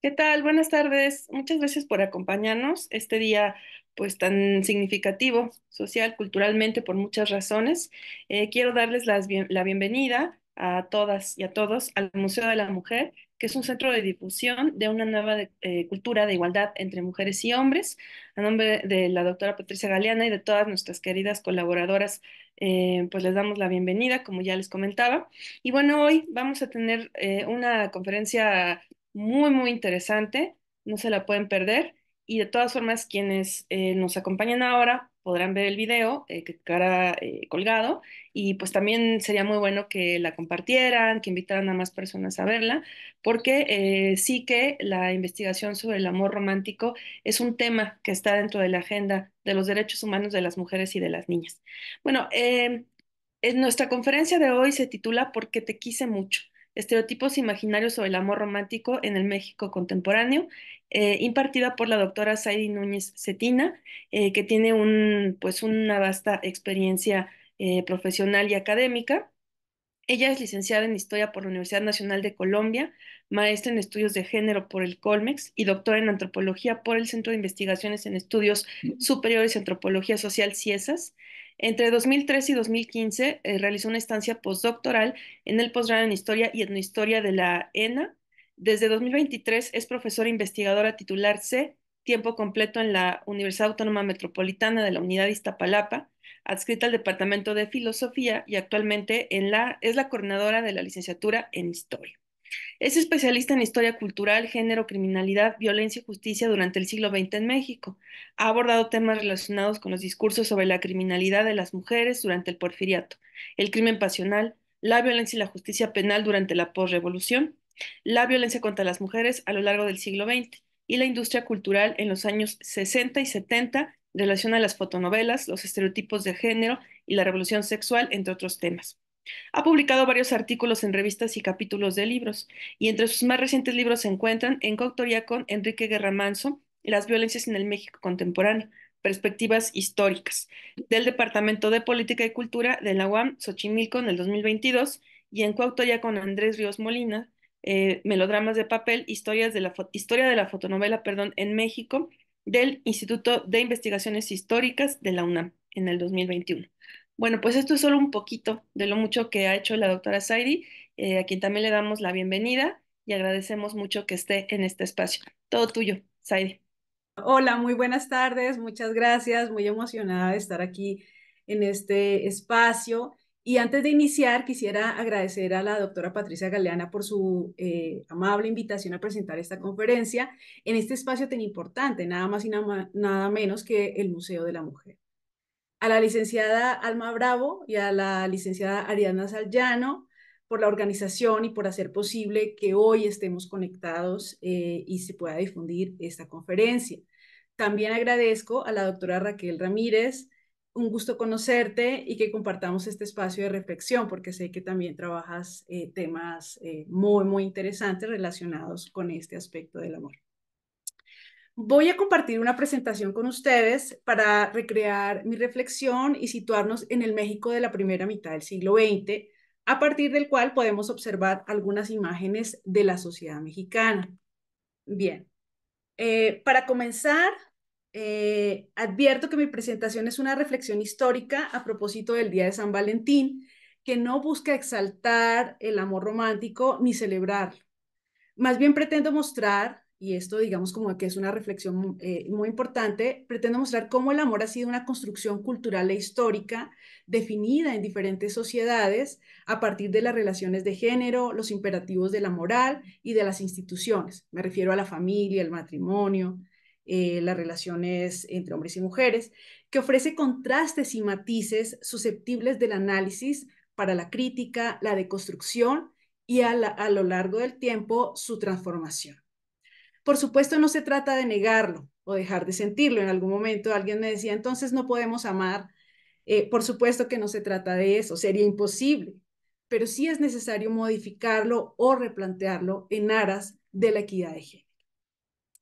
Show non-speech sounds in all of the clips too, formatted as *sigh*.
¿Qué tal? Buenas tardes. Muchas gracias por acompañarnos este día pues tan significativo social, culturalmente, por muchas razones. Eh, quiero darles la bienvenida a todas y a todos al Museo de la Mujer, que es un centro de difusión de una nueva eh, cultura de igualdad entre mujeres y hombres, a nombre de la doctora Patricia Galeana y de todas nuestras queridas colaboradoras eh, pues les damos la bienvenida, como ya les comentaba. Y bueno, hoy vamos a tener una conferencia muy, muy interesante, no se la pueden perder. Y de todas formas, quienes eh, nos acompañan ahora podrán ver el video eh, que quedará eh, colgado y pues también sería muy bueno que la compartieran, que invitaran a más personas a verla, porque sí que la investigación sobre el amor romántico es un tema que está dentro de la agenda de los derechos humanos de las mujeres y de las niñas. Bueno, en nuestra conferencia de hoy se titula Porque te quise mucho. Estereotipos Imaginarios sobre el Amor Romántico en el México Contemporáneo, eh, impartida por la doctora Saidi Núñez Cetina, eh, que tiene pues una vasta experiencia eh, profesional y académica. Ella es licenciada en Historia por la Universidad Nacional de Colombia, maestra en Estudios de Género por el Colmex y doctora en Antropología por el Centro de Investigaciones en Estudios mm. Superiores y Antropología Social CIESAS. Entre 2003 y 2015 eh, realizó una estancia postdoctoral en el Postgrado en Historia y Etnohistoria de la ENA. Desde 2023 es profesora investigadora titular C, tiempo completo en la Universidad Autónoma Metropolitana de la Unidad Iztapalapa, adscrita al Departamento de Filosofía y actualmente es la coordinadora de la licenciatura en Historia. Es especialista en historia cultural, género, criminalidad, violencia y justicia durante el siglo XX en México. Ha abordado temas relacionados con los discursos sobre la criminalidad de las mujeres durante el porfiriato, el crimen pasional, la violencia y la justicia penal durante la posrevolución, la violencia contra las mujeres a lo largo del siglo XX y la industria cultural en los años 60 y 70 relacionada a las fotonovelas, los estereotipos de género y la revolución sexual, entre otros temas. Ha publicado varios artículos en revistas y capítulos de libros, y entre sus más recientes libros se encuentran En coautoría con Enrique Guerra Manso, Las violencias en el México contemporáneo, Perspectivas históricas, del Departamento de Política y Cultura de la UAM Xochimilco en el 2022, y en coautoría con Andrés Ríos Molina, eh, Melodramas de papel, historias de historia de la fotonovela, perdón, en México, del Instituto de Investigaciones Históricas de la UNAM en el 2021. Bueno, pues esto es solo un poquito de lo mucho que ha hecho la doctora Saidi, eh, a quien también le damos la bienvenida y agradecemos mucho que esté en este espacio. Todo tuyo, Saidi. Hola, muy buenas tardes, muchas gracias, muy emocionada de estar aquí en este espacio. Y antes de iniciar, quisiera agradecer a la doctora Patricia Galeana por su eh, amable invitación a presentar esta conferencia en este espacio tan importante, nada más y nada menos que el Museo de la Mujer a la licenciada Alma Bravo y a la licenciada Ariana Sallano por la organización y por hacer posible que hoy estemos conectados eh, y se pueda difundir esta conferencia. También agradezco a la doctora Raquel Ramírez, un gusto conocerte y que compartamos este espacio de reflexión, porque sé que también trabajas eh, temas eh, muy, muy interesantes relacionados con este aspecto del amor. Voy a compartir una presentación con ustedes para recrear mi reflexión y situarnos en el México de la primera mitad del siglo XX, a partir del cual podemos observar algunas imágenes de la sociedad mexicana. Bien, eh, para comenzar, eh, advierto que mi presentación es una reflexión histórica a propósito del Día de San Valentín, que no busca exaltar el amor romántico ni celebrarlo. Más bien pretendo mostrar y esto digamos como que es una reflexión eh, muy importante, pretende mostrar cómo el amor ha sido una construcción cultural e histórica definida en diferentes sociedades a partir de las relaciones de género, los imperativos de la moral y de las instituciones. Me refiero a la familia, el matrimonio, eh, las relaciones entre hombres y mujeres, que ofrece contrastes y matices susceptibles del análisis para la crítica, la deconstrucción y a lo largo del tiempo su transformación. Por supuesto, no se trata de negarlo o dejar de sentirlo. En algún momento alguien me decía, entonces no podemos amar. Eh, por supuesto que no se trata de eso, sería imposible, pero sí es necesario modificarlo o replantearlo en aras de la equidad de género.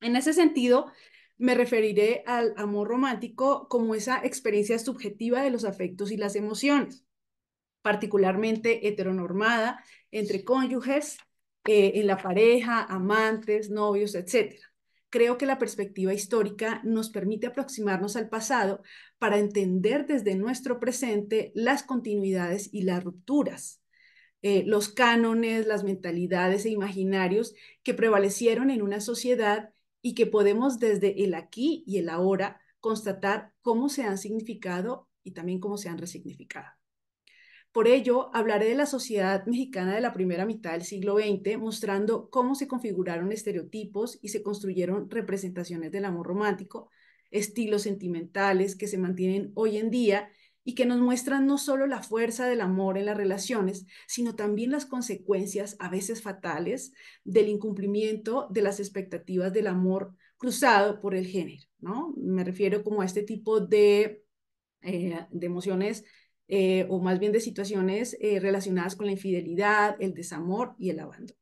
En ese sentido, me referiré al amor romántico como esa experiencia subjetiva de los afectos y las emociones, particularmente heteronormada entre cónyuges eh, en la pareja, amantes, novios, etc. Creo que la perspectiva histórica nos permite aproximarnos al pasado para entender desde nuestro presente las continuidades y las rupturas, eh, los cánones, las mentalidades e imaginarios que prevalecieron en una sociedad y que podemos desde el aquí y el ahora constatar cómo se han significado y también cómo se han resignificado. Por ello, hablaré de la sociedad mexicana de la primera mitad del siglo XX, mostrando cómo se configuraron estereotipos y se construyeron representaciones del amor romántico, estilos sentimentales que se mantienen hoy en día y que nos muestran no solo la fuerza del amor en las relaciones, sino también las consecuencias, a veces fatales, del incumplimiento de las expectativas del amor cruzado por el género, ¿no? Me refiero como a este tipo de, eh, de emociones eh, o más bien de situaciones eh, relacionadas con la infidelidad, el desamor y el abandono.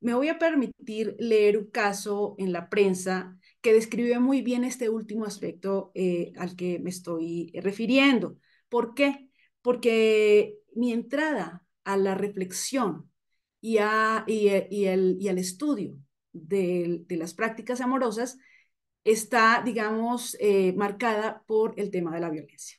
Me voy a permitir leer un caso en la prensa que describe muy bien este último aspecto eh, al que me estoy refiriendo. ¿Por qué? Porque mi entrada a la reflexión y, y, el, al estudio de, las prácticas amorosas está, digamos, marcada por el tema de la violencia.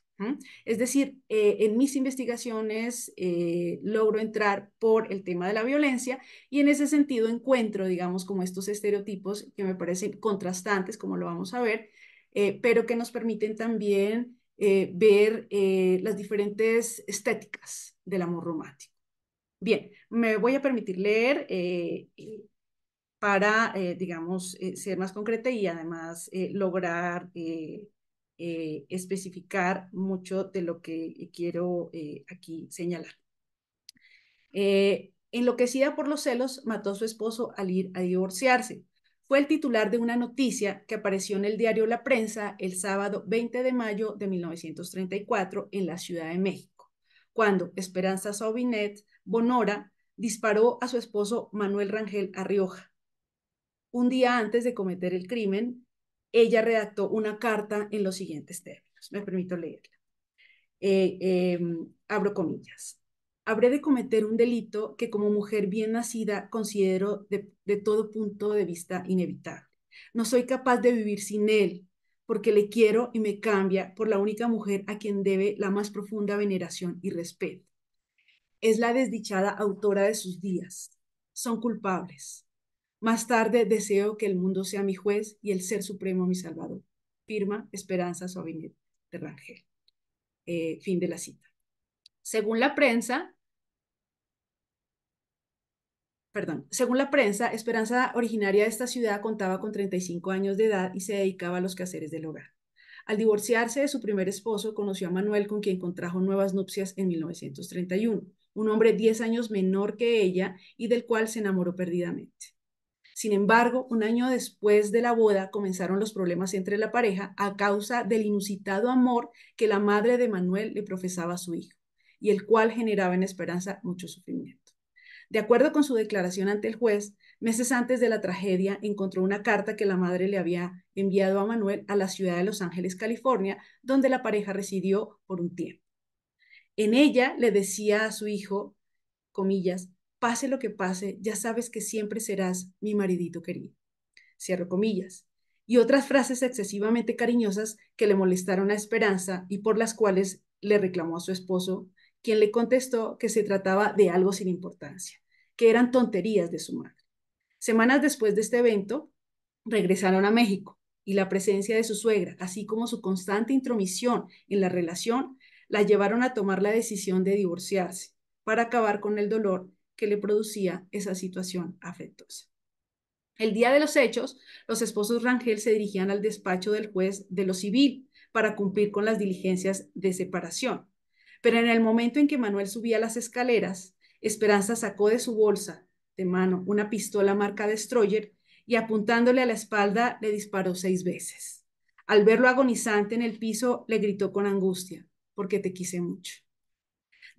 Es decir, eh, en mis investigaciones eh, logro entrar por el tema de la violencia y en ese sentido encuentro, digamos, como estos estereotipos que me parecen contrastantes, como lo vamos a ver, eh, pero que nos permiten también ver las diferentes estéticas del amor romántico. Bien, me voy a permitir leer para, digamos, ser más concreta y además lograr eh, especificar mucho de lo que quiero eh, aquí señalar. Eh, enloquecida por los celos, mató a su esposo al ir a divorciarse. Fue el titular de una noticia que apareció en el diario La Prensa el sábado 20 de mayo de 1934 en la Ciudad de México, cuando Esperanza Sobinet Bonora disparó a su esposo Manuel Rangel a Rioja. Un día antes de cometer el crimen, ella redactó una carta en los siguientes términos. Me permito leerla. Eh, em, abro comillas. Habré de cometer un delito que como mujer bien nacida considero de todo punto de vista inevitable. No soy capaz de vivir sin él porque le quiero y me cambia por la única mujer a quien debe la más profunda veneración y respeto. Es la desdichada autora de sus días. Son culpables. Más tarde deseo que el mundo sea mi juez y el ser supremo mi salvador. Firma Esperanza Sobinet, de Rangel. Eh, fin de la cita. Según la prensa, perdón, según la prensa, Esperanza, originaria de esta ciudad, contaba con 35 años de edad y se dedicaba a los quehaceres del hogar. Al divorciarse de su primer esposo, conoció a Manuel, con quien contrajo nuevas nupcias en 1931, un hombre 10 años menor que ella y del cual se enamoró perdidamente. Sin embargo, un año después de la boda comenzaron los problemas entre la pareja a causa del inusitado amor que la madre de Manuel le profesaba a su hijo y el cual generaba en Esperanza mucho sufrimiento. De acuerdo con su declaración ante el juez, meses antes de la tragedia encontró una carta que la madre le había enviado a Manuel a la ciudad de Los Ángeles, California, donde la pareja residió por un tiempo. En ella le decía a su hijo, comillas, pase lo que pase, ya sabes que siempre serás mi maridito querido. Cierro comillas. Y otras frases excesivamente cariñosas que le molestaron a Esperanza y por las cuales le reclamó a su esposo, quien le contestó que se trataba de algo sin importancia, que eran tonterías de su madre. Semanas después de este evento, regresaron a México y la presencia de su suegra, así como su constante intromisión en la relación, la llevaron a tomar la decisión de divorciarse para acabar con el dolor que le producía esa situación afectuosa. El día de los hechos, los esposos Rangel se dirigían al despacho del juez de lo civil para cumplir con las diligencias de separación. Pero en el momento en que Manuel subía las escaleras, Esperanza sacó de su bolsa de mano una pistola marca Destroyer y apuntándole a la espalda le disparó seis veces. Al verlo agonizante en el piso, le gritó con angustia, porque te quise mucho.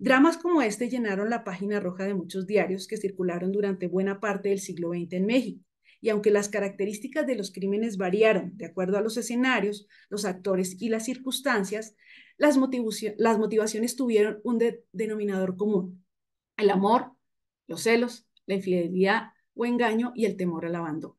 Dramas como este llenaron la página roja de muchos diarios que circularon durante buena parte del siglo XX en México. Y aunque las características de los crímenes variaron de acuerdo a los escenarios, los actores y las circunstancias, las, motivaciones tuvieron un denominador común, el amor, los celos, la infidelidad o engaño y el temor al abandono.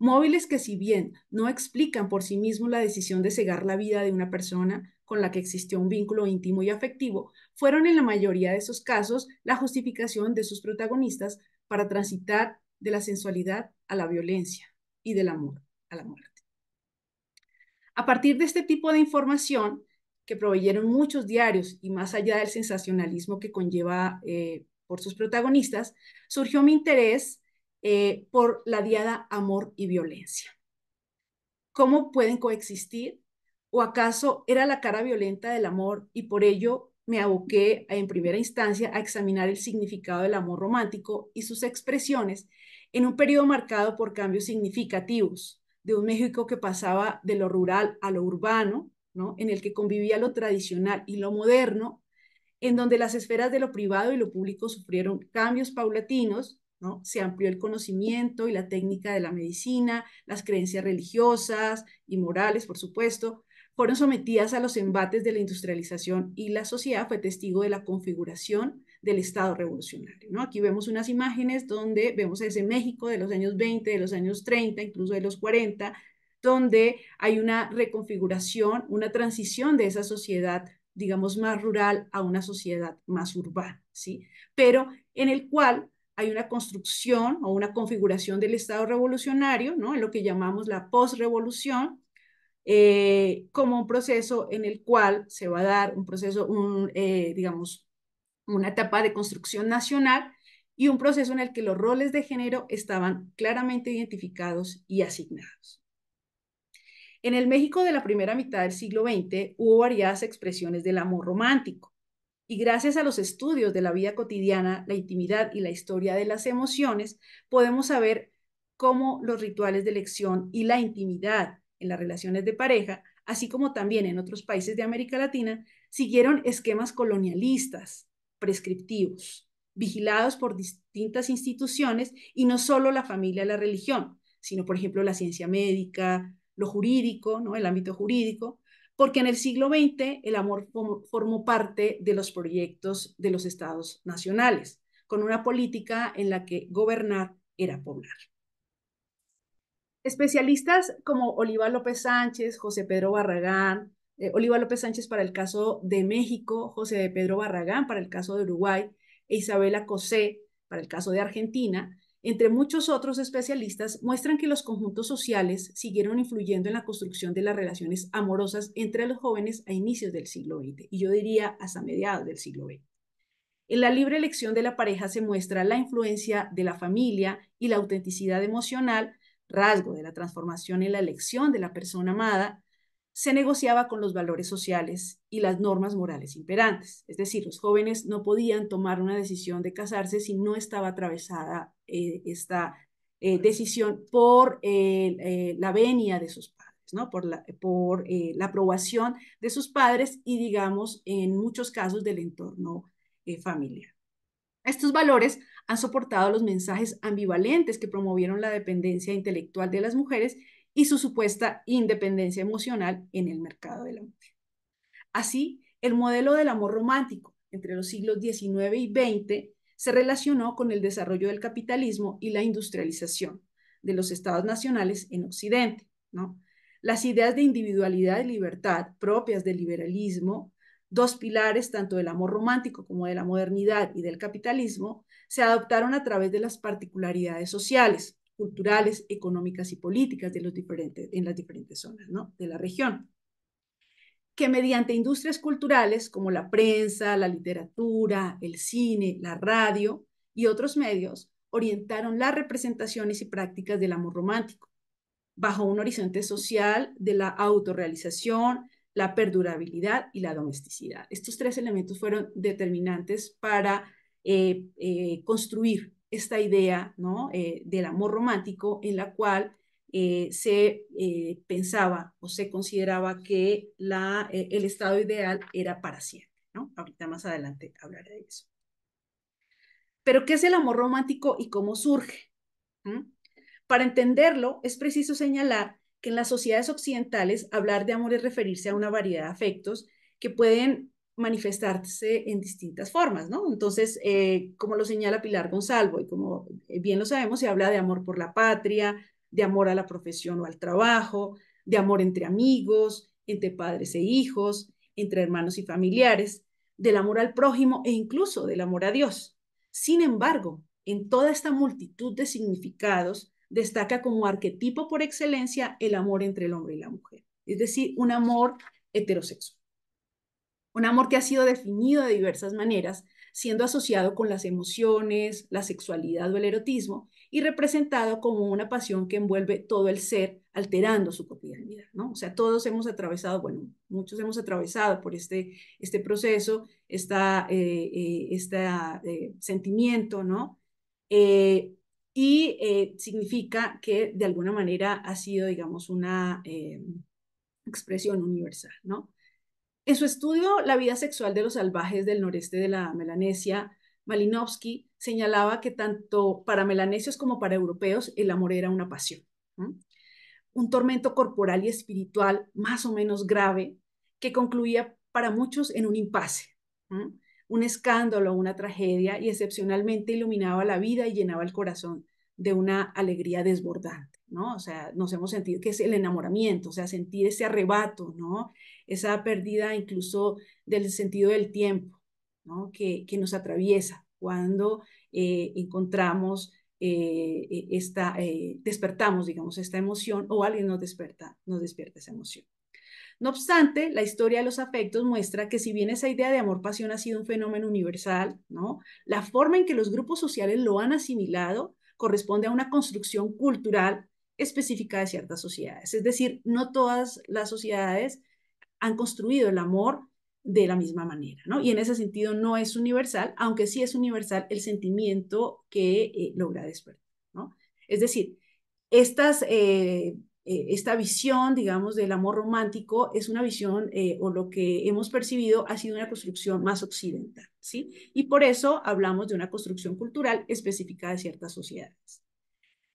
Móviles que si bien no explican por sí mismos la decisión de cegar la vida de una persona con la que existió un vínculo íntimo y afectivo, fueron en la mayoría de esos casos la justificación de sus protagonistas para transitar de la sensualidad a la violencia y del amor a la muerte. A partir de este tipo de información que proveyeron muchos diarios y más allá del sensacionalismo que conlleva eh, por sus protagonistas, surgió mi interés eh, por la diada amor y violencia. ¿Cómo pueden coexistir? ¿O acaso era la cara violenta del amor y por ello me aboqué en primera instancia a examinar el significado del amor romántico y sus expresiones en un periodo marcado por cambios significativos de un México que pasaba de lo rural a lo urbano, en el que convivía lo tradicional y lo moderno, en donde las esferas de lo privado y lo público sufrieron cambios paulatinos se amplió el conocimiento y la técnica de la medicina, las creencias religiosas y morales, por supuesto, fueron sometidas a los embates de la industrialización y la sociedad fue testigo de la configuración del Estado revolucionario. Aquí vemos unas imágenes donde vemos ese México de los años 20, de los años 30, incluso de los 40, donde hay una reconfiguración, una transición de esa sociedad, digamos, más rural a una sociedad más urbana, ¿sí? Pero en el cual hay una construcción o una configuración del Estado revolucionario, ¿no? en lo que llamamos la posrevolución, eh, como un proceso en el cual se va a dar un proceso, un, eh, digamos, una etapa de construcción nacional y un proceso en el que los roles de género estaban claramente identificados y asignados. En el México de la primera mitad del siglo XX hubo variadas expresiones del amor romántico. Y gracias a los estudios de la vida cotidiana, la intimidad y la historia de las emociones, podemos saber cómo los rituales de elección y la intimidad en las relaciones de pareja, así como también en otros países de América Latina, siguieron esquemas colonialistas, prescriptivos, vigilados por distintas instituciones y no solo la familia, y la religión, sino por ejemplo la ciencia médica, lo jurídico, ¿no? el ámbito jurídico, porque en el siglo XX el amor formó parte de los proyectos de los estados nacionales, con una política en la que gobernar era poblar. Especialistas como Oliva López Sánchez, José Pedro Barragán, eh, Oliva López Sánchez para el caso de México, José de Pedro Barragán para el caso de Uruguay e Isabela Cosé para el caso de Argentina, entre muchos otros especialistas, muestran que los conjuntos sociales siguieron influyendo en la construcción de las relaciones amorosas entre los jóvenes a inicios del siglo XX, y yo diría hasta mediados del siglo XX. En la libre elección de la pareja se muestra la influencia de la familia y la autenticidad emocional, rasgo de la transformación en la elección de la persona amada, se negociaba con los valores sociales y las normas morales imperantes. Es decir, los jóvenes no podían tomar una decisión de casarse si no estaba atravesada eh, esta eh, decisión por eh, la venia de sus padres, ¿no? por, la, por la aprobación de sus padres y, digamos, en muchos casos del entorno familiar. Estos valores han soportado los mensajes ambivalentes que promovieron la dependencia intelectual de las mujeres y su supuesta independencia emocional en el mercado del amor. Así, el modelo del amor romántico entre los siglos XIX y XX se relacionó con el desarrollo del capitalismo y la industrialización de los estados nacionales en Occidente. Las ideas de individualidad y libertad propias del liberalismo, dos pilares tanto del amor romántico como de la modernidad y del capitalismo, se adoptaron a través de las particularidades sociales, culturales, económicas y políticas de en las diferentes zonas de la región. Que mediante industrias culturales como la prensa, la literatura, el cine, la radio y otros medios, orientaron las representaciones y prácticas del amor romántico, bajo un horizonte social de la autorrealización, la perdurabilidad y la domesticidad. Estos tres elementos fueron determinantes para eh, eh, construir esta idea ¿no? Eh, del amor romántico en la cual eh, se eh, pensaba o se consideraba que la, el estado ideal era para siempre. Ahorita más adelante hablaré de eso. Pero, ¿qué es el amor romántico y cómo surge? ¿Mm? Para entenderlo, es preciso señalar que en las sociedades occidentales hablar de amor es referirse a una variedad de afectos que pueden manifestarse en distintas formas, ¿no? Entonces, eh, como lo señala Pilar Gonzalvo, y como eh, bien lo sabemos, se habla de amor por la patria, de amor a la profesión o al trabajo, de amor entre amigos, entre padres e hijos, entre hermanos y familiares, del amor al prójimo e incluso del amor a Dios. Sin embargo, en toda esta multitud de significados destaca como arquetipo por excelencia el amor entre el hombre y la mujer, es decir, un amor heterosexual. Un amor que ha sido definido de diversas maneras, siendo asociado con las emociones, la sexualidad o el erotismo, y representado como una pasión que envuelve todo el ser, alterando su cotidianidad, ¿no? O sea, todos hemos atravesado, bueno, muchos hemos atravesado por este, este proceso, este esta, eh, eh, eh, sentimiento, ¿no? y significa que de alguna manera ha sido, digamos, una expresión universal, ¿no? En su estudio La vida sexual de los salvajes del noreste de la Melanesia, Malinowski señalaba que tanto para melanesios como para europeos el amor era una pasión, un tormento corporal y espiritual más o menos grave que concluía para muchos en un impasse, un escándalo, una tragedia y excepcionalmente iluminaba la vida y llenaba el corazón de una alegría desbordante. ¿no? O sea, nos hemos sentido que es el enamoramiento, o sea, sentir ese arrebato, ¿no? Esa pérdida incluso del sentido del tiempo, ¿no? Que, que nos atraviesa cuando eh, encontramos eh, e, esta, eh, despertamos, digamos, esta emoción o alguien nos despierta, nos despierta esa emoción. No obstante, la historia de los afectos muestra que si bien esa idea de amor-pasión ha sido un fenómeno universal, ¿no? la forma en que los grupos sociales lo han asimilado corresponde a una construcción cultural específica de ciertas sociedades. Es decir, no todas las sociedades han construido el amor de la misma manera, ¿no? Y en ese sentido no es universal, aunque sí es universal el sentimiento que eh, logra despertar, ¿no? Es decir, estas, eh, eh, esta visión, digamos, del amor romántico es una visión, o lo que hemos percibido ha sido una construcción más occidental, ¿sí? Y por eso hablamos de una construcción cultural específica de ciertas sociedades.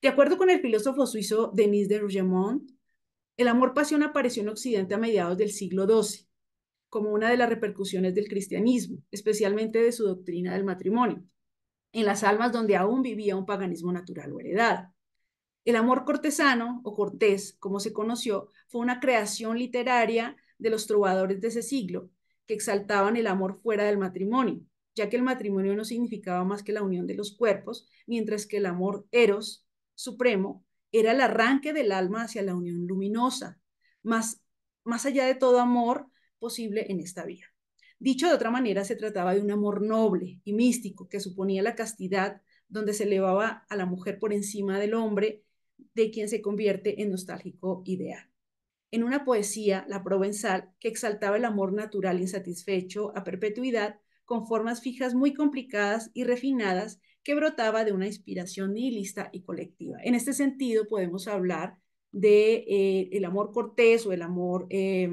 De acuerdo con el filósofo suizo Denis de Rougemont, el amor-pasión apareció en Occidente a mediados del siglo XII, como una de las repercusiones del cristianismo, especialmente de su doctrina del matrimonio, en las almas donde aún vivía un paganismo natural o heredado. El amor cortesano, o cortés, como se conoció, fue una creación literaria de los trovadores de ese siglo, que exaltaban el amor fuera del matrimonio, ya que el matrimonio no significaba más que la unión de los cuerpos, mientras que el amor eros supremo era el arranque del alma hacia la unión luminosa, más, allá de todo amor posible en esta vida. Dicho de otra manera, se trataba de un amor noble y místico que suponía la castidad, donde se elevaba a la mujer por encima del hombre, de quien se convierte en nostálgico ideal. En una poesía, la provenzal, que exaltaba el amor natural insatisfecho a perpetuidad, con formas fijas muy complicadas y refinadas que brotaba de una inspiración nihilista y colectiva. En este sentido, podemos hablar de eh, el amor cortés o el amor eh,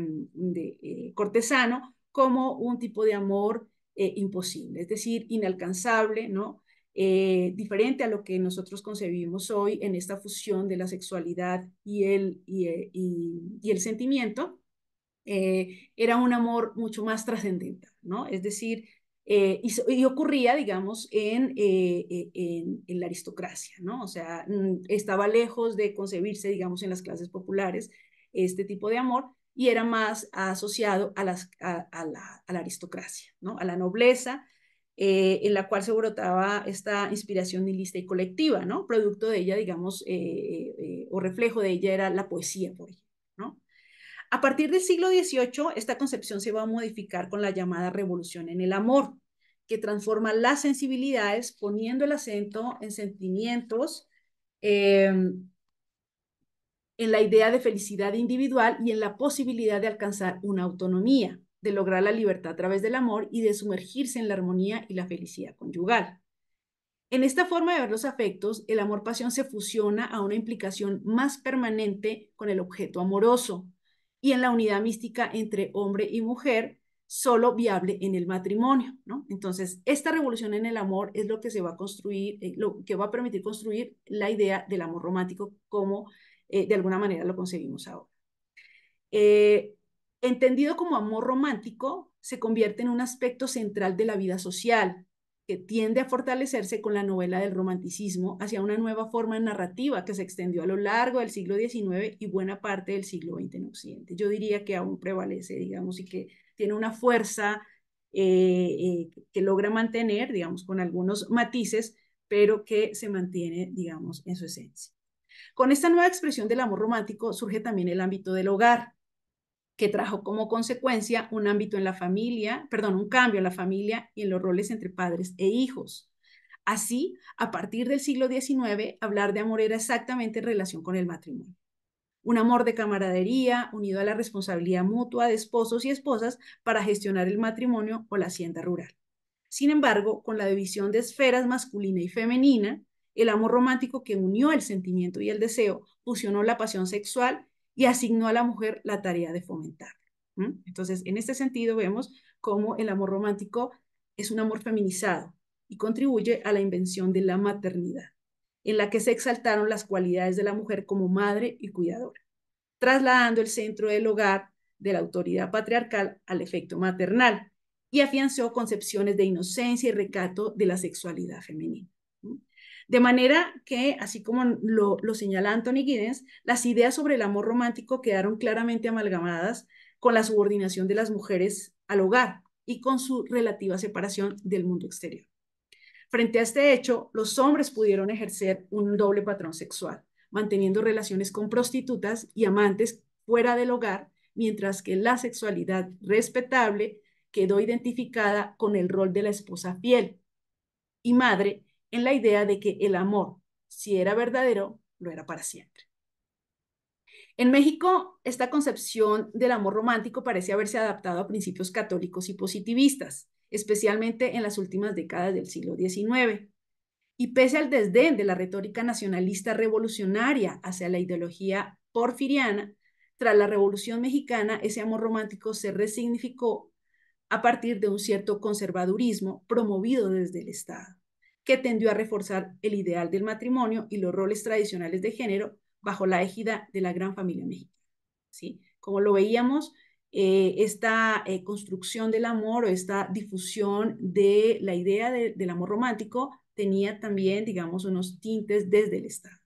eh, cortesano como un tipo de amor imposible, es decir, inalcanzable, ¿no? diferente a lo que nosotros concebimos hoy en esta fusión de la sexualidad y el, el sentimiento, era un amor mucho más trascendental, ¿no? Es decir, eh, y, ocurría, digamos, eh, eh, en, en, la aristocracia, ¿no? O sea, mm, estaba lejos de concebirse, digamos, en las clases populares este tipo de amor y era más asociado a, las, a, la, a la, aristocracia, ¿no? A la nobleza, en la cual se brotaba esta inspiración nihilista y colectiva, ¿no? Producto de ella, digamos, o reflejo de ella era la poesía, por ejemplo, ¿no? A partir del siglo XVIII, esta concepción se va a modificar con la llamada revolución en el amor, que transforma las sensibilidades poniendo el acento en sentimientos, em, en la idea de felicidad individual y en la posibilidad de alcanzar una autonomía, de lograr la libertad a través del amor y de sumergirse en la armonía y la felicidad conyugal. En esta forma de ver los afectos, el amor-pasión se fusiona a una implicación más permanente con el objeto amoroso y en la unidad mística entre hombre y mujer, solo viable en el matrimonio, ¿no? Entonces, esta revolución en el amor es lo que se va a construir, eh, lo que va a permitir construir la idea del amor romántico como eh, de alguna manera lo conseguimos ahora. Eh, entendido como amor romántico, se convierte en un aspecto central de la vida social, que tiende a fortalecerse con la novela del romanticismo hacia una nueva forma narrativa que se extendió a lo largo del siglo XIX y buena parte del siglo XX en Occidente. Yo diría que aún prevalece, digamos, y que tiene una fuerza eh, eh, que logra mantener, digamos, con algunos matices, pero que se mantiene, digamos, en su esencia. Con esta nueva expresión del amor romántico surge también el ámbito del hogar, que trajo como consecuencia un ámbito en la familia, perdón, un cambio en la familia y en los roles entre padres e hijos. Así, a partir del siglo XIX, hablar de amor era exactamente en relación con el matrimonio un amor de camaradería unido a la responsabilidad mutua de esposos y esposas para gestionar el matrimonio o la hacienda rural. Sin embargo, con la división de esferas masculina y femenina, el amor romántico que unió el sentimiento y el deseo fusionó la pasión sexual y asignó a la mujer la tarea de fomentar. Entonces, en este sentido, vemos cómo el amor romántico es un amor feminizado y contribuye a la invención de la maternidad en la que se exaltaron las cualidades de la mujer como madre y cuidadora, trasladando el centro del hogar de la autoridad patriarcal al efecto maternal y afianzó concepciones de inocencia y recato de la sexualidad femenina. De manera que, así como lo, señala Anthony Giddens, las ideas sobre el amor romántico quedaron claramente amalgamadas con la subordinación de las mujeres al hogar y con su relativa separación del mundo exterior. Frente a este hecho, los hombres pudieron ejercer un doble patrón sexual, manteniendo relaciones con prostitutas y amantes fuera del hogar, mientras que la sexualidad respetable quedó identificada con el rol de la esposa fiel y madre en la idea de que el amor, si era verdadero, lo era para siempre. En México, esta concepción del amor romántico parece haberse adaptado a principios católicos y positivistas, especialmente en las últimas décadas del siglo XIX. Y pese al desdén de la retórica nacionalista revolucionaria hacia la ideología porfiriana, tras la Revolución Mexicana, ese amor romántico se resignificó a partir de un cierto conservadurismo promovido desde el Estado, que tendió a reforzar el ideal del matrimonio y los roles tradicionales de género bajo la égida de la gran familia mexicana. ¿sí? Como lo veíamos, eh, esta eh, construcción del amor o esta difusión de la idea del amor romántico tenía también, digamos, unos tintes desde el Estado.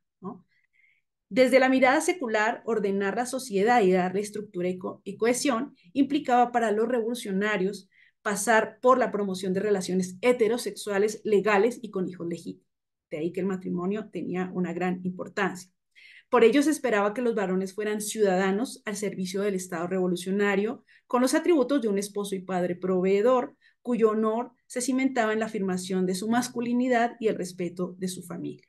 Desde la mirada secular, ordenar la sociedad y darle estructura y cohesión implicaba para los revolucionarios pasar por la promoción de relaciones heterosexuales legales y con hijos legítimos. De ahí que el matrimonio tenía una gran importancia. Por ello se esperaba que los varones fueran ciudadanos al servicio del Estado revolucionario, con los atributos de un esposo y padre proveedor, cuyo honor se cimentaba en la afirmación de su masculinidad y el respeto de su familia.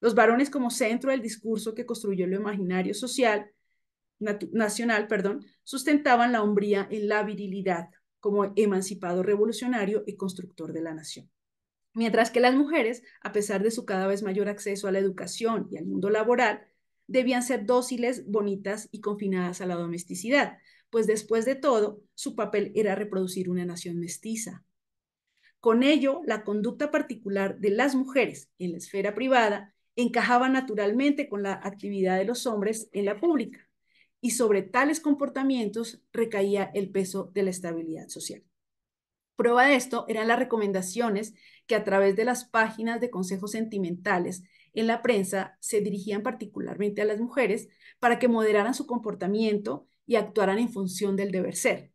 Los varones como centro del discurso que construyó lo imaginario social nacional, perdón, sustentaban la hombría en la virilidad como emancipado revolucionario y constructor de la nación. Mientras que las mujeres, a pesar de su cada vez mayor acceso a la educación y al mundo laboral, debían ser dóciles, bonitas y confinadas a la domesticidad, pues después de todo, su papel era reproducir una nación mestiza. Con ello, la conducta particular de las mujeres en la esfera privada encajaba naturalmente con la actividad de los hombres en la pública, y sobre tales comportamientos recaía el peso de la estabilidad social. Prueba de esto eran las recomendaciones que a través de las páginas de consejos sentimentales en la prensa se dirigían particularmente a las mujeres para que moderaran su comportamiento y actuaran en función del deber ser.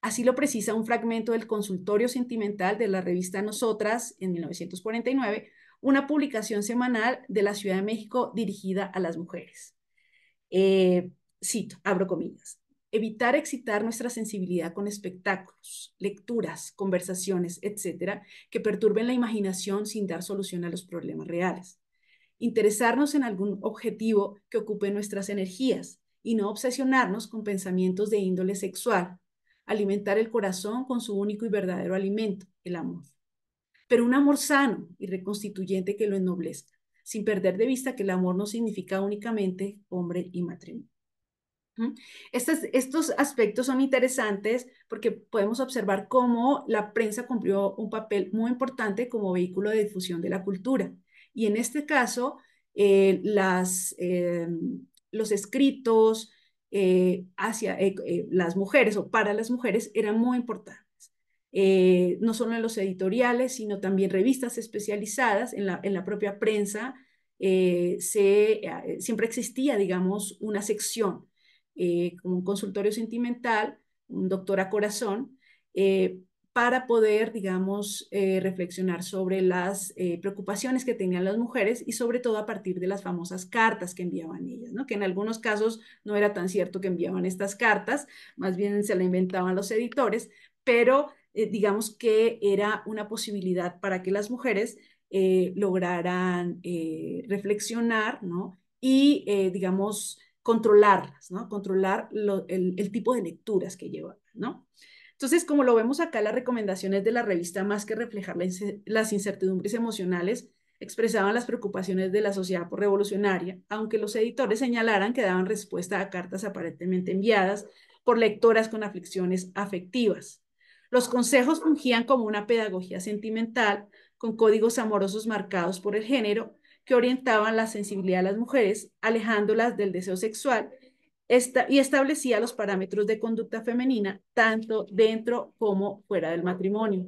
Así lo precisa un fragmento del consultorio sentimental de la revista Nosotras en 1949, una publicación semanal de la Ciudad de México dirigida a las mujeres. Eh, cito, abro comillas. Evitar excitar nuestra sensibilidad con espectáculos, lecturas, conversaciones, etcétera, que perturben la imaginación sin dar solución a los problemas reales interesarnos en algún objetivo que ocupe nuestras energías y no obsesionarnos con pensamientos de índole sexual, alimentar el corazón con su único y verdadero alimento, el amor. Pero un amor sano y reconstituyente que lo ennoblezca, sin perder de vista que el amor no significa únicamente hombre y matrimonio. ¿Mm? Estos, estos aspectos son interesantes porque podemos observar cómo la prensa cumplió un papel muy importante como vehículo de difusión de la cultura y en este caso eh, las, eh, los escritos eh, hacia las mujeres o para las mujeres eran muy importantes. no solo en los editoriales, sino también revistas especializadas, en la, en la propia prensa, se, siempre existía, digamos, una sección, como un consultorio sentimental, un doctor a corazón, eh, para poder, digamos, eh, reflexionar sobre las eh, preocupaciones que tenían las mujeres y sobre todo a partir de las famosas cartas que enviaban ellas, ¿no? que en algunos casos no era tan cierto que enviaban estas cartas, más bien se la inventaban los editores, pero eh, digamos que era una posibilidad para que las mujeres lograran reflexionar ¿no? y, digamos, controlarlas, ¿no? controlar el, tipo de lecturas que llevaban. ¿no? Entonces, como lo vemos acá, las recomendaciones de la revista, más que reflejar las incertidumbres emocionales, expresaban las preocupaciones de la sociedad por revolucionaria, aunque los editores señalaran que daban respuesta a cartas aparentemente enviadas por lectoras con aflicciones afectivas. Los consejos fungían como una pedagogía sentimental, con códigos amorosos marcados por el género, que orientaban la sensibilidad de las mujeres, alejándolas del deseo sexual y establecía los parámetros de conducta femenina tanto dentro como fuera del matrimonio.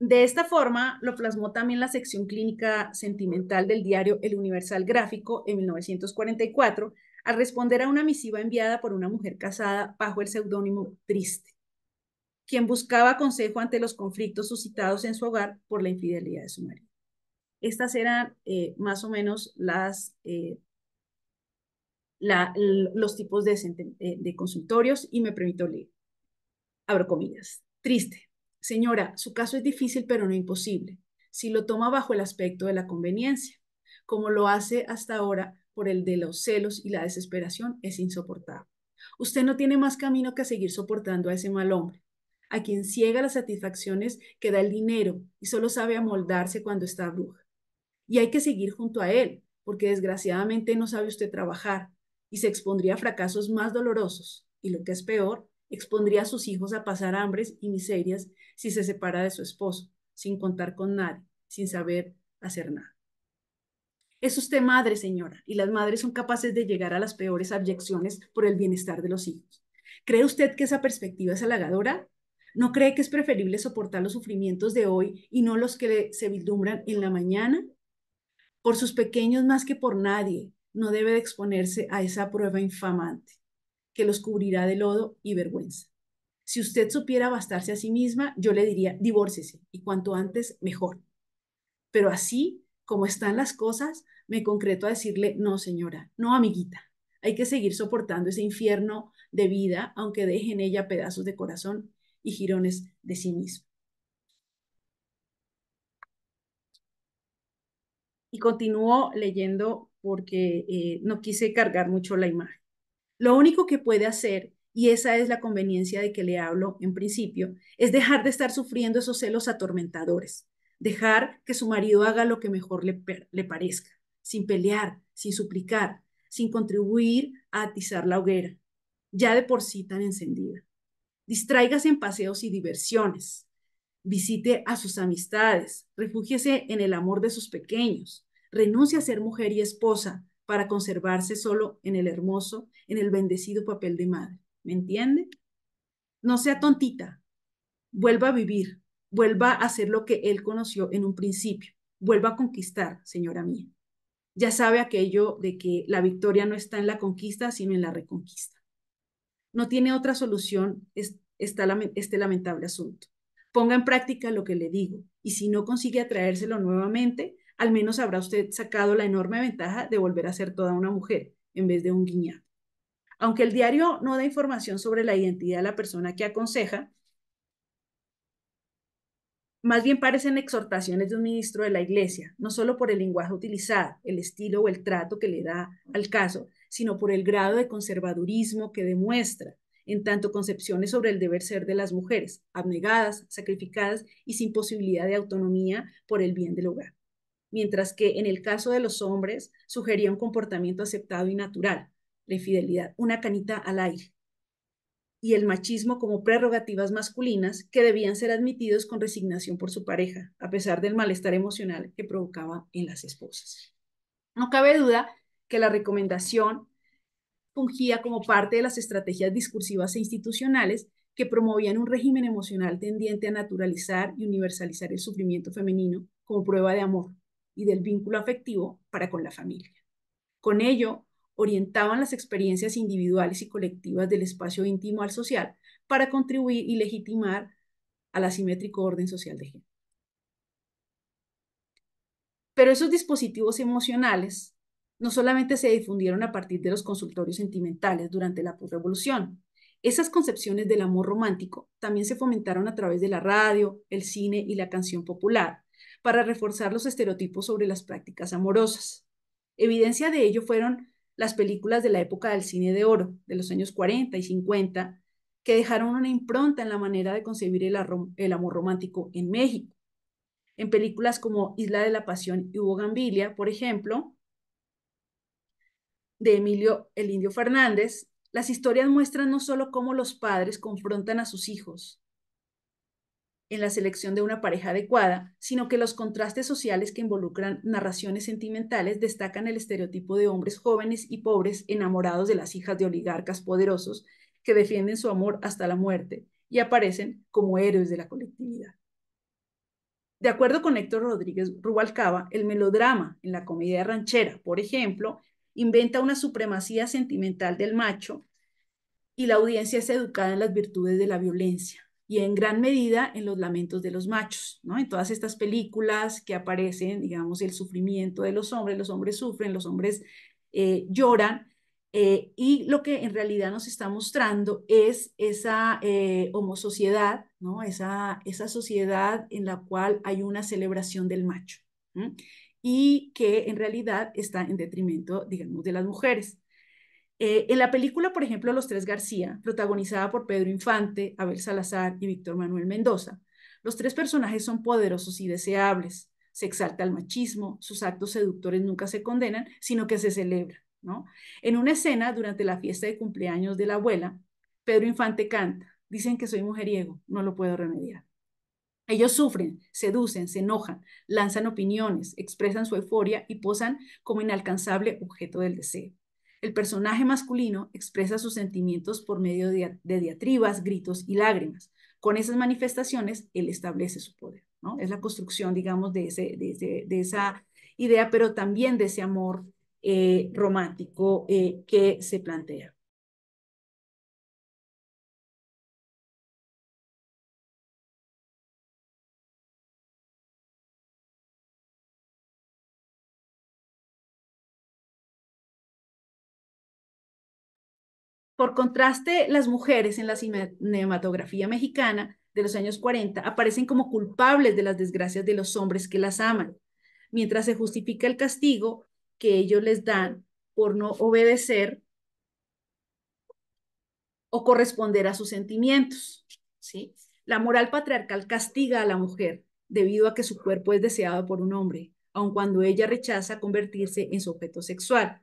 De esta forma lo plasmó también la sección clínica sentimental del diario El Universal Gráfico en 1944 al responder a una misiva enviada por una mujer casada bajo el seudónimo Triste, quien buscaba consejo ante los conflictos suscitados en su hogar por la infidelidad de su marido. Estas eran eh, más o menos las, eh, los tipos de, eh, de consultorios y me permito leer. Abro comillas. Triste. Señora, su caso es difícil pero no imposible, si lo toma bajo el aspecto de la conveniencia. Como lo hace hasta ahora por el de los celos y la desesperación es insoportable. Usted no tiene más camino que seguir soportando a ese mal hombre, a quien ciega las satisfacciones que da el dinero y solo sabe amoldarse cuando está bruja y hay que seguir junto a él, porque desgraciadamente no sabe usted trabajar y se expondría a fracasos más dolorosos y lo que es peor, expondría a sus hijos a pasar hambres y miserias si se separa de su esposo, sin contar con nadie, sin saber hacer nada. Es usted madre, señora, y las madres son capaces de llegar a las peores abyecciones por el bienestar de los hijos. ¿Cree usted que esa perspectiva es halagadora? ¿No cree que es preferible soportar los sufrimientos de hoy y no los que se vislumbran en la mañana? por sus pequeños más que por nadie, no debe de exponerse a esa prueba infamante que los cubrirá de lodo y vergüenza. Si usted supiera bastarse a sí misma, yo le diría, divórcese y cuanto antes mejor. Pero así como están las cosas, me concreto a decirle, no señora, no amiguita, hay que seguir soportando ese infierno de vida, aunque deje en ella pedazos de corazón y jirones de sí mismo. y continúo leyendo porque eh, no quise cargar mucho la imagen. Lo único que puede hacer, y esa es la conveniencia de que le hablo en principio, es dejar de estar sufriendo esos celos atormentadores, dejar que su marido haga lo que mejor le, le parezca, sin pelear, sin suplicar, sin contribuir a atizar la hoguera, ya de por sí tan encendida. Distráigase en paseos y diversiones, visite a sus amistades, refúgiese en el amor de sus pequeños, renuncie a ser mujer y esposa para conservarse solo en el hermoso, en el bendecido papel de madre. ¿Me entiende? No sea tontita, vuelva a vivir, vuelva a hacer lo que él conoció en un principio, vuelva a conquistar, señora mía. Ya sabe aquello de que la victoria no está en la conquista, sino en la reconquista. No tiene otra solución este lamentable asunto ponga en práctica lo que le digo y si no consigue atraérselo nuevamente, al menos habrá usted sacado la enorme ventaja de volver a ser toda una mujer en vez de un guiñado Aunque el diario no da información sobre la identidad de la persona que aconseja, más bien parecen exhortaciones de un ministro de la iglesia, no solo por el lenguaje utilizado, el estilo o el trato que le da al caso, sino por el grado de conservadurismo que demuestra, en tanto concepciones sobre el deber ser de las mujeres, abnegadas, sacrificadas y sin posibilidad de autonomía por el bien del hogar. Mientras que en el caso de los hombres sugería un comportamiento aceptado y natural, la infidelidad, una canita al aire, y el machismo como prerrogativas masculinas que debían ser admitidos con resignación por su pareja, a pesar del malestar emocional que provocaba en las esposas. No cabe duda que la recomendación fungía como parte de las estrategias discursivas e institucionales que promovían un régimen emocional tendiente a naturalizar y universalizar el sufrimiento femenino como prueba de amor y del vínculo afectivo para con la familia. Con ello, orientaban las experiencias individuales y colectivas del espacio íntimo al social para contribuir y legitimar al asimétrico orden social de género. Pero esos dispositivos emocionales no solamente se difundieron a partir de los consultorios sentimentales durante la postrevolución. Esas concepciones del amor romántico también se fomentaron a través de la radio, el cine y la canción popular, para reforzar los estereotipos sobre las prácticas amorosas. Evidencia de ello fueron las películas de la época del cine de oro, de los años 40 y 50, que dejaron una impronta en la manera de concebir el, amor romántico en México. En películas como Isla de la Pasión y Hugo Gambilia, por ejemplo, de Emilio el Indio Fernández, las historias muestran no solo cómo los padres confrontan a sus hijos en la selección de una pareja adecuada, sino que los contrastes sociales que involucran narraciones sentimentales destacan el estereotipo de hombres jóvenes y pobres enamorados de las hijas de oligarcas poderosos que defienden su amor hasta la muerte y aparecen como héroes de la colectividad. De acuerdo con Héctor Rodríguez Rubalcaba, el melodrama en la comedia ranchera, por ejemplo, inventa una supremacía sentimental del macho y la audiencia es educada en las virtudes de la violencia y en gran medida en los lamentos de los machos, ¿no? En todas estas películas que aparecen, digamos, el sufrimiento de los hombres, los hombres sufren, los hombres eh, lloran, eh, y lo que en realidad nos está mostrando es esa eh, homosociedad, ¿no? Esa, esa sociedad en la cual hay una celebración del macho y que en realidad está en detrimento, digamos, de las mujeres. Eh, en la película, por ejemplo, Los Tres García, protagonizada por Pedro Infante, Abel Salazar y Víctor Manuel Mendoza, los tres personajes son poderosos y deseables. Se exalta el machismo, sus actos seductores nunca se condenan, sino que se celebran. En una escena, durante la fiesta de cumpleaños de la abuela, Pedro Infante canta, dicen que soy mujeriego, no lo puedo remediar. Ellos sufren, seducen, se enojan, lanzan opiniones, expresan su euforia y posan como inalcanzable objeto del deseo. El personaje masculino expresa sus sentimientos por medio de, diatribas, gritos y lágrimas. Con esas manifestaciones, él establece su poder. ¿no? Es la construcción, digamos, de, esa idea, pero también de ese amor eh, romántico eh, que se plantea. Por contraste, las mujeres en la cinematografía mexicana de los años 40 aparecen como culpables de las desgracias de los hombres que las aman, mientras se justifica el castigo que ellos les dan por no obedecer o corresponder a sus sentimientos. ¿sí? La moral patriarcal castiga a la mujer debido a que su cuerpo es deseado por un hombre, aun cuando ella rechaza convertirse en su objeto sexual.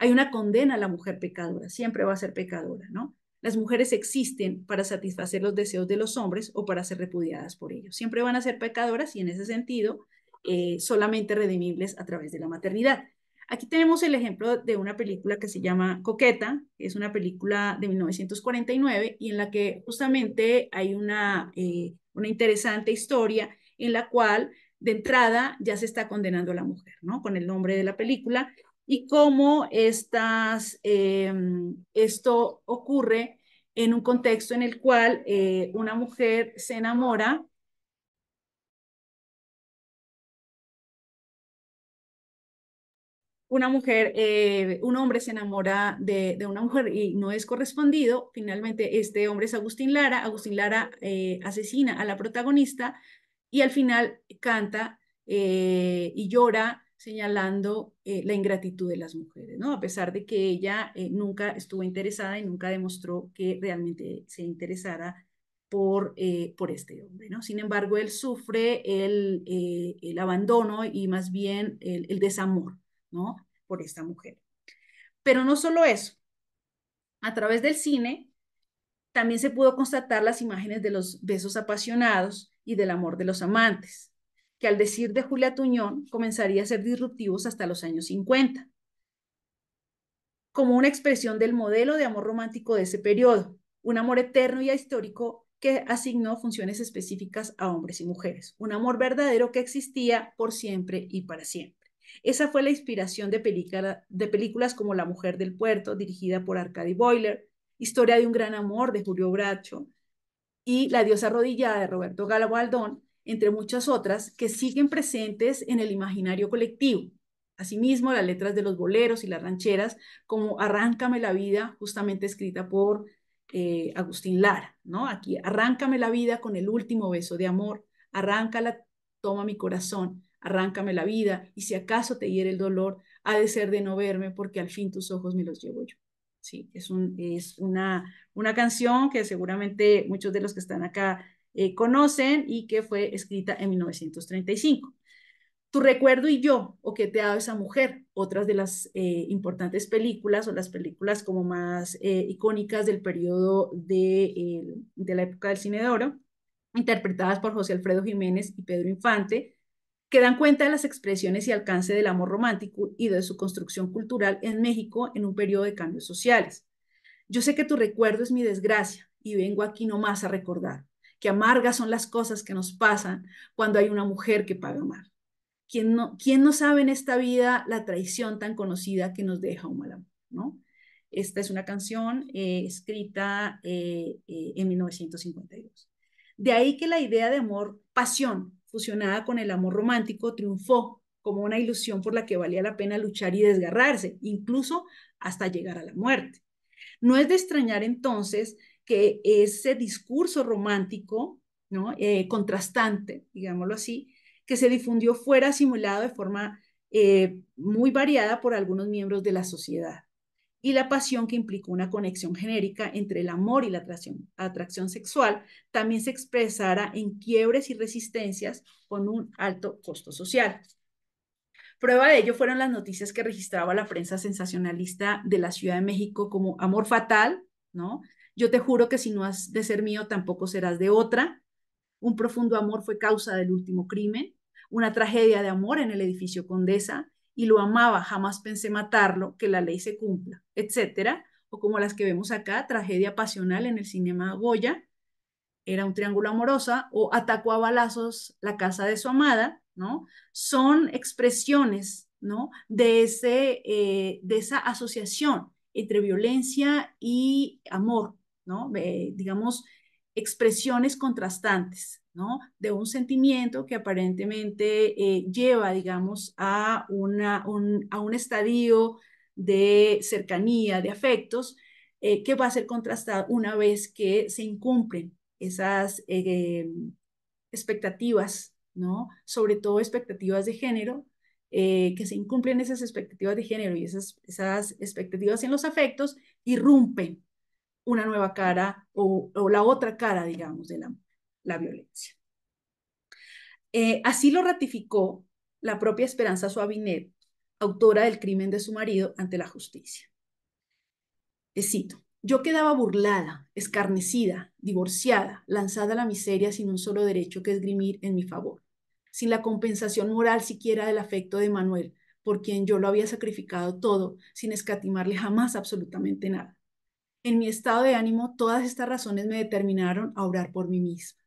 Hay una condena a la mujer pecadora, siempre va a ser pecadora, ¿no? Las mujeres existen para satisfacer los deseos de los hombres o para ser repudiadas por ellos. Siempre van a ser pecadoras y en ese sentido eh, solamente redimibles a través de la maternidad. Aquí tenemos el ejemplo de una película que se llama Coqueta, es una película de 1949 y en la que justamente hay una, eh, una interesante historia en la cual de entrada ya se está condenando a la mujer, ¿no? Con el nombre de la película y cómo eh, esto ocurre en un contexto en el cual eh, una mujer se enamora. Una mujer, eh, un hombre se enamora de, una mujer y no es correspondido. Finalmente, este hombre es Agustín Lara. Agustín Lara asesina a la protagonista y al final canta y llora señalando eh, la ingratitud de las mujeres, ¿no? A pesar de que ella eh, nunca estuvo interesada y nunca demostró que realmente se interesara por, eh, por este hombre, ¿no? Sin embargo, él sufre el, abandono y más bien el, el desamor, ¿no? Por esta mujer. Pero no solo eso, a través del cine también se pudo constatar las imágenes de los besos apasionados y del amor de los amantes que al decir de Julia Tuñón comenzaría a ser disruptivos hasta los años 50, como una expresión del modelo de amor romántico de ese periodo, un amor eterno y histórico que asignó funciones específicas a hombres y mujeres, un amor verdadero que existía por siempre y para siempre. Esa fue la inspiración de, películas como La Mujer del Puerto, dirigida por Arcadi Boiler, Historia de un Gran Amor de Julio Bracho y La Diosa Arrodillada de Roberto Galabaldón entre muchas otras, que siguen presentes en el imaginario colectivo. Asimismo, las letras de los boleros y las rancheras, como Arráncame la vida, justamente escrita por eh, Agustín Lara, ¿no? Aquí, Arráncame la vida con el último beso de amor, arráncala, toma mi corazón, arráncame la vida, y si acaso te hiere el dolor, ha de ser de no verme, porque al fin tus ojos me los llevo yo. Sí, es, es una, una canción que seguramente muchos de los que están acá eh, conocen y que fue escrita en 1935. Tu recuerdo y yo, o que te ha dado esa mujer, otras de las eh, importantes películas o las películas como más eh, icónicas del periodo de, la época del cine de oro, interpretadas por José Alfredo Jiménez y Pedro Infante, que dan cuenta de las expresiones y alcance del amor romántico y de su construcción cultural en México en un periodo de cambios sociales. Yo sé que tu recuerdo es mi desgracia y vengo aquí nomás a recordar. Qué amargas son las cosas que nos pasan cuando hay una mujer que paga mal. ¿Quién no, quién no sabe en esta vida la traición tan conocida que nos deja un mal amor? Esta es una canción eh, escrita eh, eh, en 1952. De ahí que la idea de amor, pasión, fusionada con el amor romántico, triunfó como una ilusión por la que valía la pena luchar y desgarrarse, incluso hasta llegar a la muerte. No es de extrañar entonces que ese discurso romántico, ¿no? Eh, contrastante, digámoslo así, que se difundió fuera simulado de forma eh, muy variada por algunos miembros de la sociedad. Y la pasión que implicó una conexión genérica entre el amor y la atracción, atracción sexual también se expresara en quiebres y resistencias con un alto costo social. Prueba de ello fueron las noticias que registraba la prensa sensacionalista de la Ciudad de México como Amor Fatal, ¿no? Yo te juro que si no has de ser mío, tampoco serás de otra. Un profundo amor fue causa del último crimen, una tragedia de amor en el edificio Condesa, y lo amaba, jamás pensé matarlo, que la ley se cumpla, etcétera, o como las que vemos acá, tragedia pasional en el cinema Goya, era un triángulo amorosa, o atacó a balazos la casa de su amada, ¿no? Son expresiones, ¿no? De, ese, eh, de esa asociación entre violencia y amor, eh, digamos, expresiones contrastantes, ¿no? De un sentimiento que aparentemente eh, lleva, digamos, a, una, un, a un estadio de cercanía, de afectos, eh, que va a ser contrastado una vez que se incumplen esas expectativas, ¿no? Sobre todo expectativas de género, que se incumplen esas expectativas de género y esas, esas expectativas en los afectos irrumpen una nueva cara o, la otra cara, digamos, de la, violencia. Eh, así lo ratificó la propia Esperanza suabinet autora del crimen de su marido ante la justicia. Eh, cito, yo quedaba burlada, escarnecida, divorciada, lanzada a la miseria sin un solo derecho que esgrimir en mi favor, sin la compensación moral siquiera del afecto de Manuel, por quien yo lo había sacrificado todo, sin escatimarle jamás absolutamente nada. En mi estado de ánimo, todas estas razones me determinaron a orar por mí misma.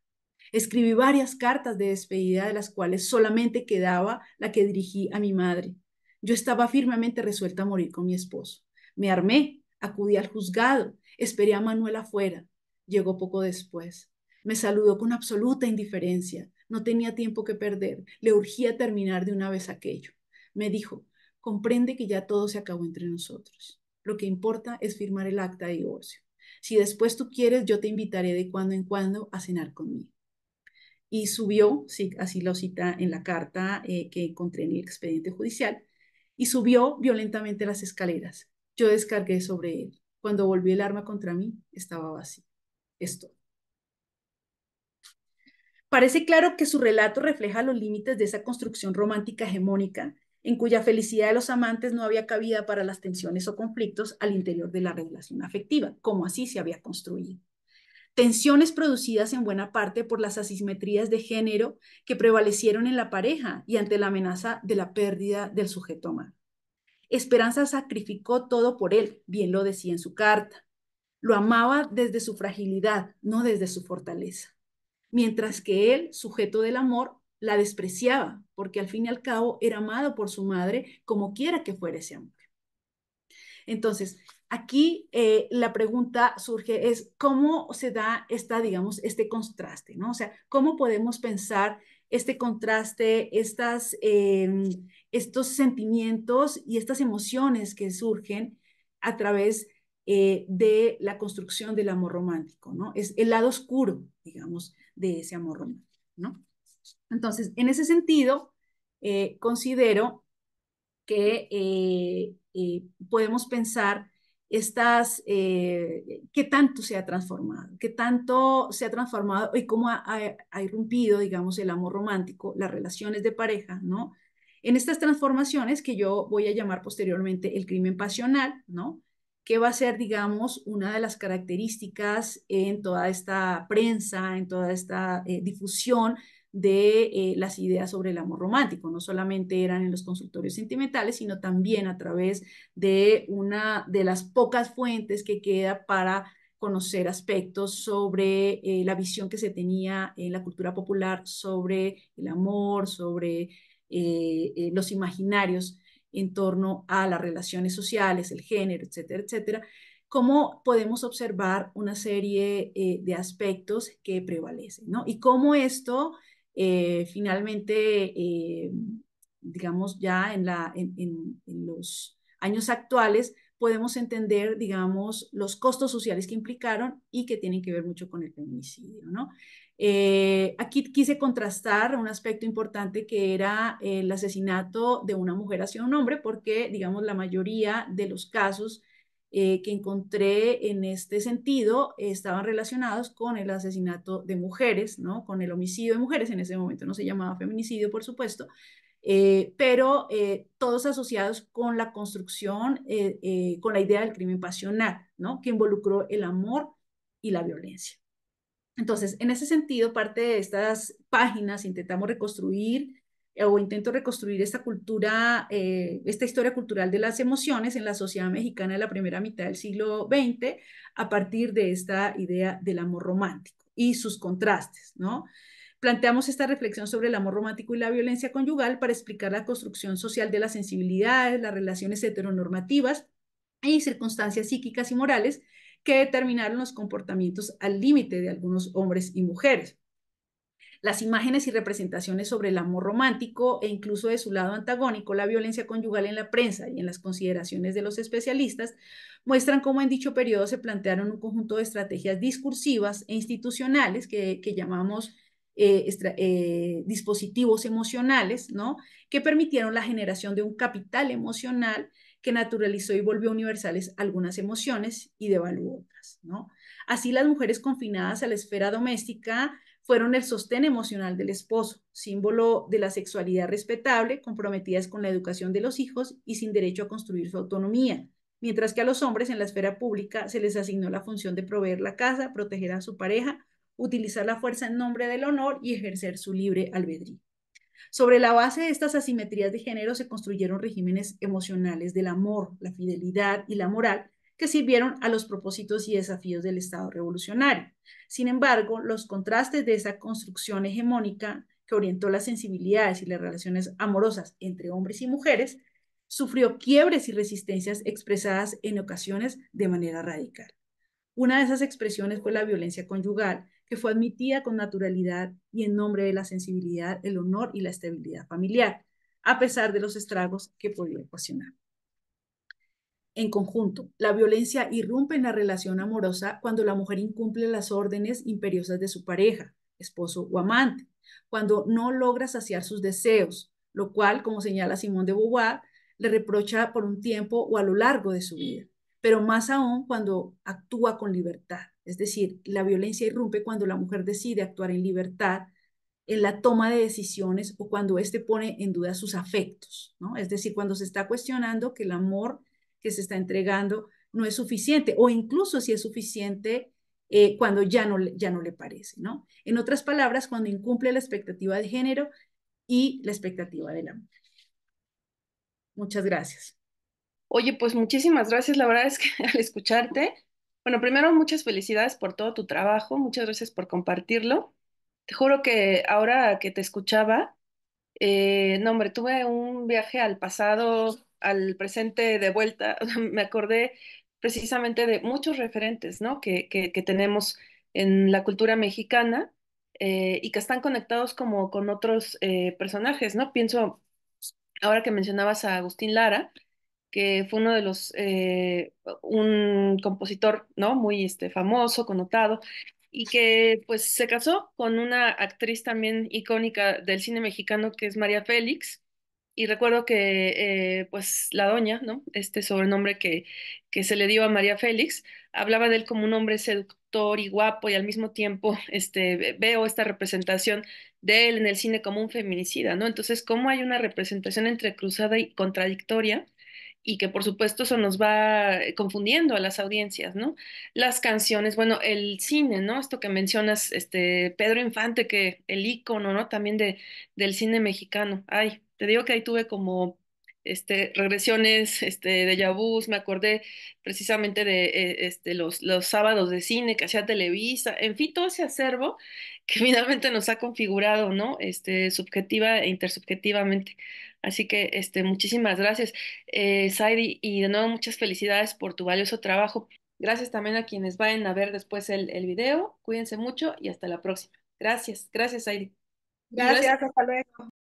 Escribí varias cartas de despedida, de las cuales solamente quedaba la que dirigí a mi madre. Yo estaba firmemente resuelta a morir con mi esposo. Me armé, acudí al juzgado, esperé a Manuel afuera. Llegó poco después. Me saludó con absoluta indiferencia. No tenía tiempo que perder. Le urgía terminar de una vez aquello. Me dijo, comprende que ya todo se acabó entre nosotros. Lo que importa es firmar el acta de divorcio. Si después tú quieres, yo te invitaré de cuando en cuando a cenar conmigo. Y subió, así lo cita en la carta eh, que encontré en el expediente judicial, y subió violentamente las escaleras. Yo descargué sobre él. Cuando volvió el arma contra mí, estaba vacío. Esto. Parece claro que su relato refleja los límites de esa construcción romántica hegemónica en cuya felicidad de los amantes no había cabida para las tensiones o conflictos al interior de la relación afectiva, como así se había construido. Tensiones producidas en buena parte por las asimetrías de género que prevalecieron en la pareja y ante la amenaza de la pérdida del sujeto amado. Esperanza sacrificó todo por él, bien lo decía en su carta. Lo amaba desde su fragilidad, no desde su fortaleza. Mientras que él, sujeto del amor, la despreciaba, porque al fin y al cabo era amado por su madre como quiera que fuera ese amor. Entonces, aquí eh, la pregunta surge es cómo se da esta, digamos, este contraste, ¿no? O sea, cómo podemos pensar este contraste, estas, em, estos sentimientos y estas emociones que surgen a través eh, de la construcción del amor romántico, ¿no? Es el lado oscuro, digamos, de ese amor romántico, ¿no? Entonces, en ese sentido, eh, considero que eh, eh, podemos pensar estas, qué tanto se ha transformado, qué tanto se ha transformado y cómo ha, irrumpido, digamos, el amor romántico, las relaciones de pareja, ¿no? En estas transformaciones que yo voy a llamar posteriormente el crimen pasional, ¿no? que va a ser, digamos, una de las características en toda esta prensa, en toda esta difusión de eh, las ideas sobre el amor romántico. No solamente eran en los consultorios sentimentales, sino también a través de una de las pocas fuentes que queda para conocer aspectos sobre eh, la visión que se tenía en la cultura popular sobre el amor, sobre eh, los imaginarios en torno a las relaciones sociales, el género, etcétera, etcétera, cómo podemos observar una serie de aspectos que prevalecen, ¿no? Y cómo esto eh, finalmente, eh, digamos, ya en, los años actuales podemos entender, digamos, los costos sociales que implicaron y que tienen que ver mucho con el feminicidio, ¿no? Eh, aquí quise contrastar un aspecto importante que era el asesinato de una mujer hacia un hombre, porque, digamos, la mayoría de los casos eh, que encontré en este sentido estaban relacionados con el asesinato de mujeres, ¿no? Con el homicidio de mujeres, en ese momento no se llamaba feminicidio, por supuesto, eh, pero eh, todos asociados con la construcción, con la idea del crimen pasional, ¿no? Que involucró el amor y la violencia. Entonces, en ese sentido, parte de estas páginas intentamos reconstruir eh, o intento reconstruir esta cultura, eh, esta historia cultural de las emociones en la sociedad mexicana de la primera mitad del siglo XX a partir de esta idea del amor romántico y sus contrastes, ¿no? Planteamos esta reflexión sobre el amor romántico y la violencia conyugal para explicar la construcción social de las sensibilidades, las relaciones heteronormativas y circunstancias psíquicas y morales que determinaron los comportamientos al límite de algunos hombres y mujeres las imágenes y representaciones sobre el amor romántico e incluso de su lado antagónico, la violencia conyugal en la prensa y en las consideraciones de los especialistas, muestran cómo en dicho periodo se plantearon un conjunto de estrategias discursivas e institucionales que, llamamos eh, eh, dispositivos emocionales, ¿no? Que permitieron la generación de un capital emocional que naturalizó y volvió universales algunas emociones y devaluó otras, ¿no? Así las mujeres confinadas a la esfera doméstica fueron el sostén emocional del esposo, símbolo de la sexualidad respetable, comprometidas con la educación de los hijos y sin derecho a construir su autonomía, mientras que a los hombres en la esfera pública se les asignó la función de proveer la casa, proteger a su pareja, utilizar la fuerza en nombre del honor y ejercer su libre albedrío. Sobre la base de estas asimetrías de género se construyeron regímenes emocionales del amor, la fidelidad y la moral que sirvieron a los propósitos y desafíos del Estado revolucionario. Sin embargo, los contrastes de esa construcción hegemónica que orientó las sensibilidades y las relaciones amorosas entre hombres y mujeres sufrió quiebres y resistencias expresadas en ocasiones de manera radical. Una de esas expresiones fue la violencia conyugal, que fue admitida con naturalidad y en nombre de la sensibilidad, el honor y la estabilidad familiar, a pesar de los estragos que podía ocasionar en conjunto. La violencia irrumpe en la relación amorosa cuando la mujer incumple las órdenes imperiosas de su pareja, esposo o amante, cuando no logra saciar sus deseos, lo cual, como señala Simón de Beauvoir, le reprocha por un tiempo o a lo largo de su vida, pero más aún cuando actúa con libertad. Es decir, la violencia irrumpe cuando la mujer decide actuar en libertad, en la toma de decisiones o cuando éste pone en duda sus afectos, ¿no? Es decir, cuando se está cuestionando que el amor que se está entregando no es suficiente o incluso si es suficiente eh, cuando ya no, ya no le parece, ¿no? En otras palabras, cuando incumple la expectativa de género y la expectativa de la Muchas gracias. Oye, pues muchísimas gracias. La verdad es que *laughs* al escucharte, bueno, primero muchas felicidades por todo tu trabajo, muchas gracias por compartirlo. Te juro que ahora que te escuchaba, eh, no, hombre, tuve un viaje al pasado al presente de vuelta, *laughs* me acordé precisamente de muchos referentes que, que, tenemos en la cultura mexicana eh, y que están conectados como con otros eh, personajes, ¿no? Pienso, ahora que mencionabas a Agustín Lara, que fue uno de los, eh, un compositor, ¿no? Muy este, famoso, connotado, y que pues se casó con una actriz también icónica del cine mexicano que es María Félix, y recuerdo que eh, pues la doña, ¿no? Este sobrenombre que, que se le dio a María Félix, hablaba de él como un hombre seductor y guapo y al mismo tiempo *laughs* este, veo esta representación de él en el cine como un feminicida, ¿no? Entonces, ¿cómo hay una representación entre cruzada y contradictoria y que por supuesto eso nos va eh, confundiendo a las audiencias, ¿no? Las canciones, bueno, el cine, ¿no? Esto que mencionas, este Pedro Infante, que el ícono, ¿no? También de, del cine mexicano. Ay, te digo que ahí tuve como este, regresiones este, de Yabús, me acordé precisamente de eh, este, los, los sábados de cine que hacía Televisa, en fin, todo ese acervo que *laughs* finalmente nos ha configurado, ¿no? Este, subjetiva e intersubjetivamente. Así que este, muchísimas gracias, eh, Saidi, y de nuevo muchas felicidades por tu valioso trabajo. Gracias también a quienes vayan a ver después el, el video. Cuídense mucho y hasta la próxima. Gracias, gracias, Saidi. gracias. hasta luego.